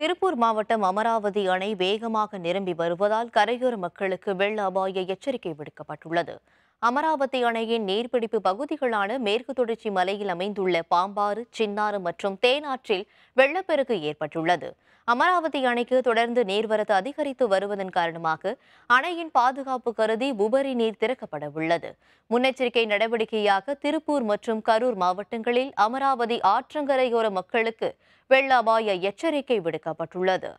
திருப்பூர் மாவட்டம் அமராவதி அணை வேகமாக நிரம்பி வருவதால் கரையோர மக்களுக்கு வெள்ள அபாய எச்சரிக்கை விடுக்கப்பட்டுள்ளது அமராவதி அணையின் நீர்பிடிப்பு பகுதிகளான மேற்கு தொடர்ச்சி மலையில் அமைந்துள்ள பாம்பாறு சின்னாறு மற்றும் தேனாற்றில் வெள்ளப்பெருக்கு ஏற்பட்டுள்ளது அமராவதி அணைக்கு தொடர்ந்து நீர்வரத்து அதிகரித்து வருவதன் காரணமாக அணையின் பாதுகாப்பு கருதி உபரி நீர் திறக்கப்பட உள்ளது முன்னெச்சரிக்கை நடவடிக்கையாக திருப்பூர் மற்றும் கரூர் மாவட்டங்களில் அமராவதி ஆற்றங்கரையோர மக்களுக்கு வெள்ள அபாய எச்சரிக்கை விடுக்கப்பட்டுள்ளது